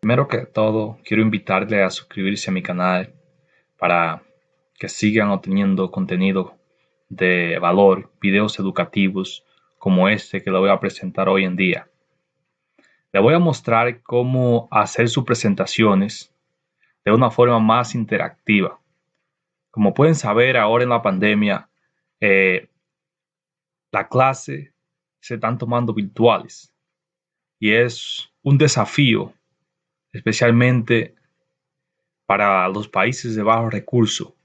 Primero que todo, quiero invitarle a suscribirse a mi canal para que sigan obteniendo contenido de valor, videos educativos como este que le voy a presentar hoy en día. Le voy a mostrar cómo hacer sus presentaciones de una forma más interactiva. Como pueden saber, ahora en la pandemia, eh, la clase se están tomando virtuales y es un desafío especialmente para los países de bajo recurso,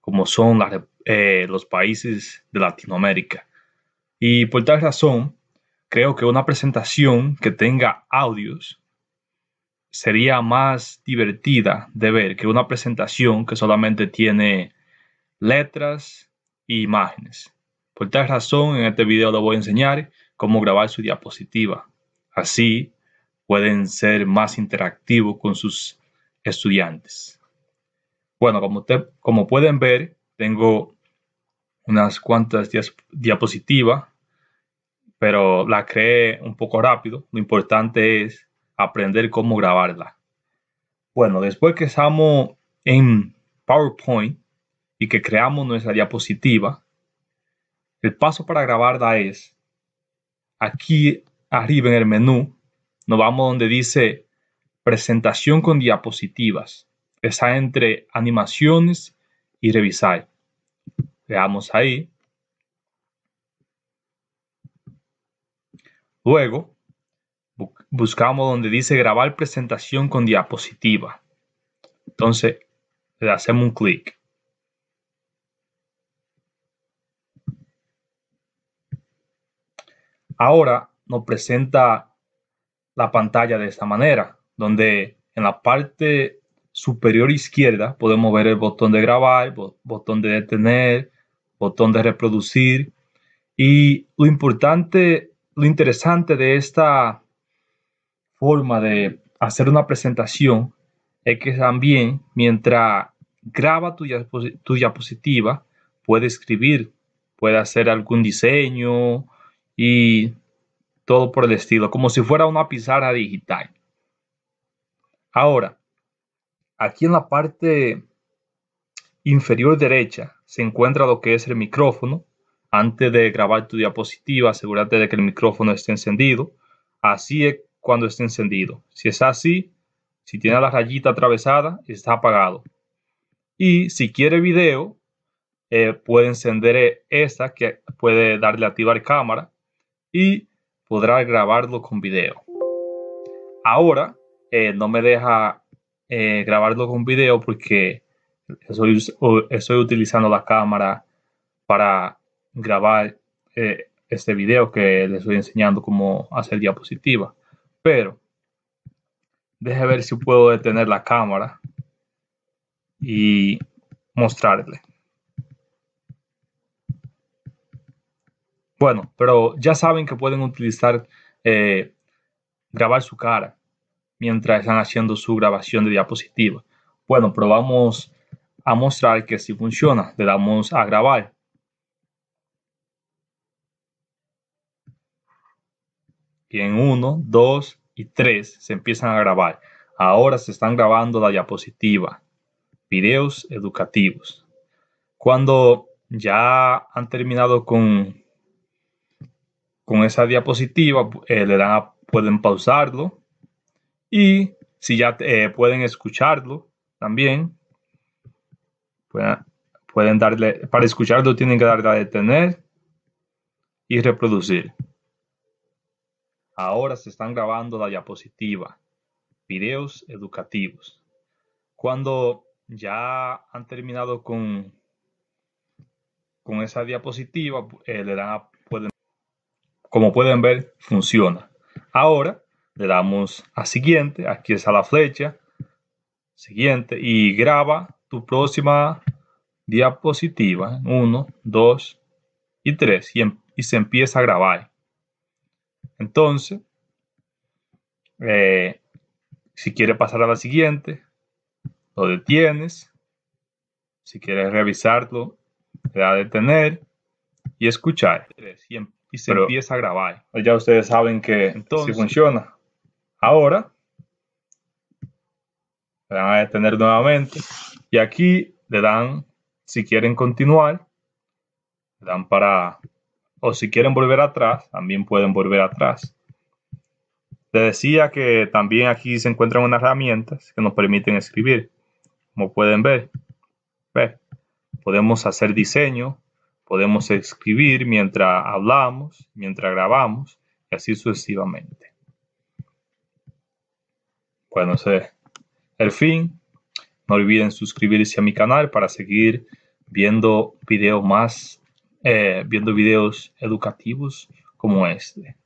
como son eh, los países de Latinoamérica. Y por tal razón, creo que una presentación que tenga audios sería más divertida de ver que una presentación que solamente tiene letras e imágenes. Por tal razón, en este video le voy a enseñar cómo grabar su diapositiva. Así pueden ser más interactivos con sus estudiantes. Bueno, como, como pueden ver, tengo unas cuantas diapositivas, pero la creé un poco rápido. Lo importante es aprender cómo grabarla. Bueno, después que estamos en PowerPoint y que creamos nuestra diapositiva, el paso para grabarla es aquí arriba en el menú nos vamos donde dice presentación con diapositivas. Está entre animaciones y revisar. Veamos ahí. Luego, buscamos donde dice grabar presentación con diapositiva. Entonces, le hacemos un clic. Ahora nos presenta la pantalla de esta manera, donde en la parte superior izquierda podemos ver el botón de grabar, botón de detener, botón de reproducir. Y lo importante, lo interesante de esta forma de hacer una presentación es que también mientras graba tu, tu diapositiva, puede escribir, puede hacer algún diseño y todo por el estilo, como si fuera una pizarra digital. Ahora, aquí en la parte inferior derecha se encuentra lo que es el micrófono. Antes de grabar tu diapositiva, asegúrate de que el micrófono esté encendido. Así es cuando esté encendido. Si es así, si tiene la rayita atravesada, está apagado. Y si quiere video, eh, puede encender esta que puede darle a activar cámara. Y podrá grabarlo con video. Ahora eh, no me deja eh, grabarlo con video porque estoy, utilizando la cámara para grabar eh, este video que les estoy enseñando cómo hacer diapositiva. Pero deje ver si puedo detener la cámara y mostrarle. Bueno, pero ya saben que pueden utilizar, eh, grabar su cara mientras están haciendo su grabación de diapositiva. Bueno, probamos a mostrar que sí funciona. Le damos a grabar. Y en 1, 2 y 3 se empiezan a grabar. Ahora se están grabando la diapositiva. Videos educativos. Cuando ya han terminado con, con esa diapositiva eh, le dan pueden pausarlo y si ya eh, pueden escucharlo también, pueden, darle, para escucharlo tienen que darle a detener y reproducir. Ahora se están grabando la diapositiva, videos educativos. Cuando ya han terminado con, con esa diapositiva, eh, le dan a, pueden como pueden ver, funciona. Ahora le damos a siguiente, aquí está la flecha, siguiente, y graba tu próxima diapositiva, 1, 2 y 3, em, y, se empieza a grabar. Entonces, eh, si quieres pasar a la siguiente, lo detienes. Si quieres revisarlo, te da detener y escuchar. Em, y se empieza a grabar. Ya ustedes saben que Entonces, si funciona. Ahora le van a detener nuevamente y aquí le dan, si quieren continuar, le dan para, o si quieren volver atrás, también pueden volver atrás. Les decía que también aquí se encuentran unas herramientas que nos permiten escribir. Como pueden ver, Ve. podemos hacer diseño, Podemos escribir mientras hablamos, mientras grabamos y así sucesivamente. Bueno, ese es el fin. No olviden suscribirse a mi canal para seguir viendo videos más, eh, viendo videos educativos como este.